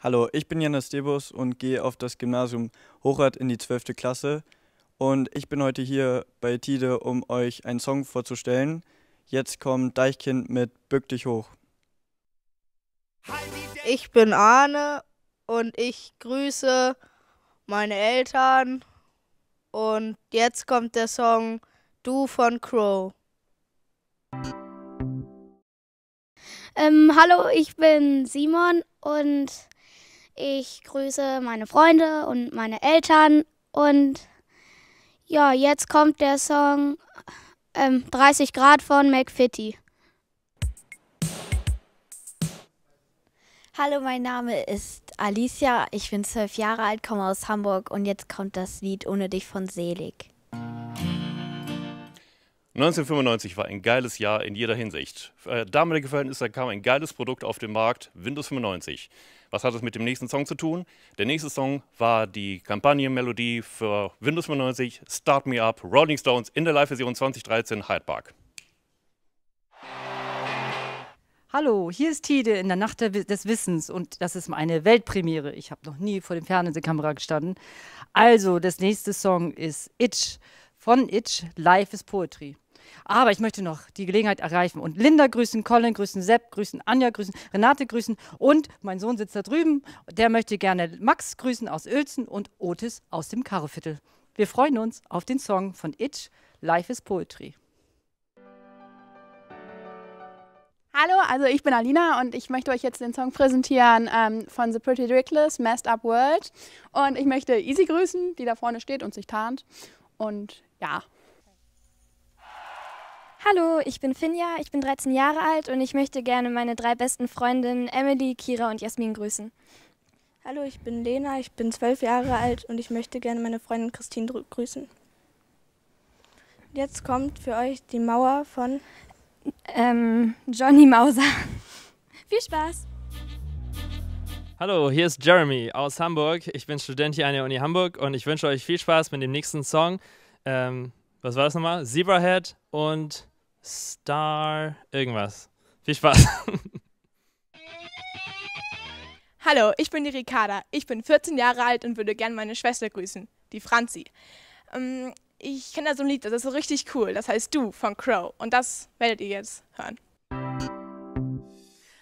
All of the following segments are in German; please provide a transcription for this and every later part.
Hallo, ich bin Janis Debus und gehe auf das Gymnasium Hochrad in die 12. Klasse. Und ich bin heute hier bei Tide, um euch einen Song vorzustellen. Jetzt kommt Deichkind mit Bück dich hoch. Ich bin Arne und ich grüße meine Eltern. Und jetzt kommt der Song Du von Crow. Ähm, hallo, ich bin Simon und ich grüße meine Freunde und meine Eltern und ja, jetzt kommt der Song ähm, 30 Grad von McFitty. Hallo, mein Name ist Alicia, ich bin zwölf Jahre alt, komme aus Hamburg und jetzt kommt das Lied Ohne dich von Selig. 1995 war ein geiles Jahr in jeder Hinsicht. Für äh, damalige Verhältnisse kam ein geiles Produkt auf den Markt, Windows 95. Was hat es mit dem nächsten Song zu tun? Der nächste Song war die Kampagnenmelodie für Windows 95, Start Me Up, Rolling Stones in der Live-Version 2013, Hyde Park. Hallo, hier ist Tide in der Nacht des Wissens und das ist meine Weltpremiere. Ich habe noch nie vor dem Fernsehkamera gestanden. Also, das nächste Song ist Itch von Itch, Life is Poetry. Aber ich möchte noch die Gelegenheit erreichen und Linda grüßen, Colin grüßen, Sepp grüßen, Anja grüßen, Renate grüßen und mein Sohn sitzt da drüben. Der möchte gerne Max grüßen aus Uelzen und Otis aus dem Karoviertel. Wir freuen uns auf den Song von Itch, Life is Poetry. Hallo, also ich bin Alina und ich möchte euch jetzt den Song präsentieren ähm, von The Pretty Reckless, Messed Up World. Und ich möchte Easy grüßen, die da vorne steht und sich tarnt. Und ja. Hallo, ich bin Finja, ich bin 13 Jahre alt und ich möchte gerne meine drei besten Freundinnen Emily, Kira und Jasmin grüßen. Hallo, ich bin Lena, ich bin 12 Jahre alt und ich möchte gerne meine Freundin Christine grüßen. Jetzt kommt für euch die Mauer von ähm, Johnny Mauser. Viel Spaß! Hallo, hier ist Jeremy aus Hamburg. Ich bin Student hier an der Uni Hamburg und ich wünsche euch viel Spaß mit dem nächsten Song. Ähm, was war das nochmal? Zebrahead und Star irgendwas. Viel Spaß. Hallo, ich bin die Ricarda. Ich bin 14 Jahre alt und würde gerne meine Schwester grüßen, die Franzi. Ähm, ich kenne da so ein Lied, das ist so richtig cool. Das heißt Du von Crow. Und das werdet ihr jetzt hören.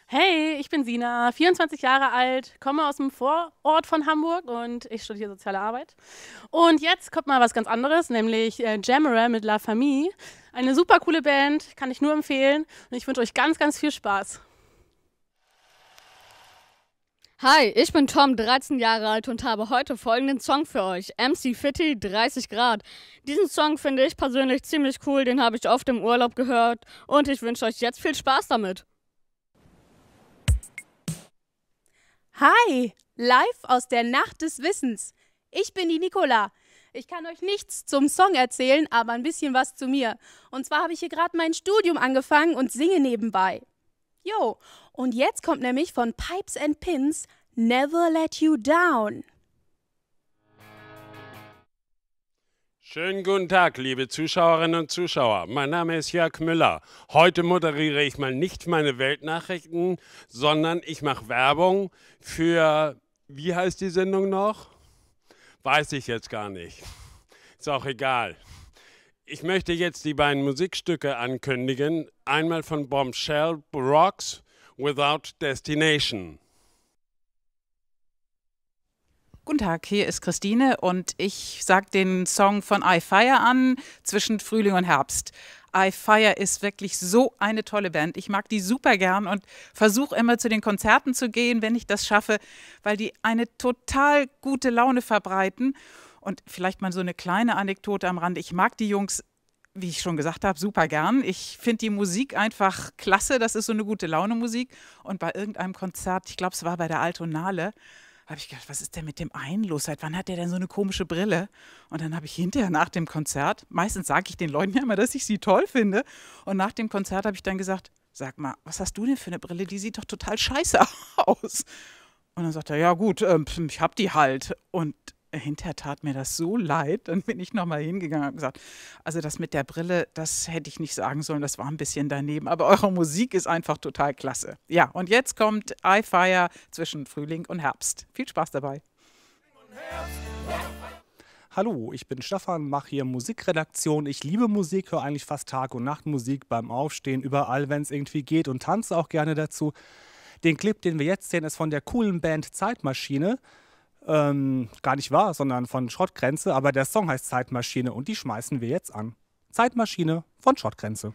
Hey, ich bin Sina, 24 Jahre alt, komme aus dem Vorort von Hamburg und ich studiere soziale Arbeit. Und jetzt kommt mal was ganz anderes, nämlich äh, Jammerer mit La Famille. Eine super coole Band, kann ich nur empfehlen und ich wünsche euch ganz, ganz viel Spaß. Hi, ich bin Tom, 13 Jahre alt und habe heute folgenden Song für euch. MC Fitty, 30 Grad. Diesen Song finde ich persönlich ziemlich cool, den habe ich oft im Urlaub gehört und ich wünsche euch jetzt viel Spaß damit. Hi, live aus der Nacht des Wissens. Ich bin die Nicola. Ich kann euch nichts zum Song erzählen, aber ein bisschen was zu mir. Und zwar habe ich hier gerade mein Studium angefangen und singe nebenbei. Jo, und jetzt kommt nämlich von Pipes and Pins Never Let You Down. Schönen guten Tag, liebe Zuschauerinnen und Zuschauer. Mein Name ist Jörg Müller. Heute moderiere ich mal nicht meine Weltnachrichten, sondern ich mache Werbung für, wie heißt die Sendung noch? Weiß ich jetzt gar nicht. Ist auch egal. Ich möchte jetzt die beiden Musikstücke ankündigen. Einmal von Bombshell Rocks Without Destination. Guten Tag, hier ist Christine und ich sage den Song von I Fire an zwischen Frühling und Herbst. I Fire ist wirklich so eine tolle Band. Ich mag die super gern und versuche immer zu den Konzerten zu gehen, wenn ich das schaffe, weil die eine total gute Laune verbreiten. Und vielleicht mal so eine kleine Anekdote am Rande. Ich mag die Jungs wie ich schon gesagt habe, super gern. Ich finde die Musik einfach klasse. Das ist so eine gute Laune Musik. Und bei irgendeinem Konzert, ich glaube, es war bei der Altonale, habe ich gedacht, was ist denn mit dem einen los? Seit wann hat der denn so eine komische Brille? Und dann habe ich hinterher nach dem Konzert, meistens sage ich den Leuten ja immer, dass ich sie toll finde. Und nach dem Konzert habe ich dann gesagt, sag mal, was hast du denn für eine Brille? Die sieht doch total scheiße aus. Und dann sagt er, ja gut, ähm, ich habe die halt. Und hinterher tat mir das so leid. Dann bin ich nochmal hingegangen und gesagt, also das mit der Brille, das hätte ich nicht sagen sollen, das war ein bisschen daneben. Aber eure Musik ist einfach total klasse. Ja, und jetzt kommt iFire zwischen Frühling und Herbst. Viel Spaß dabei. Hallo, ich bin Stefan, mache hier Musikredaktion. Ich liebe Musik, höre eigentlich fast Tag und Nacht Musik beim Aufstehen, überall, wenn es irgendwie geht und tanze auch gerne dazu. Den Clip, den wir jetzt sehen, ist von der coolen Band Zeitmaschine ähm, gar nicht wahr, sondern von Schrottgrenze. Aber der Song heißt Zeitmaschine und die schmeißen wir jetzt an. Zeitmaschine von Schrottgrenze.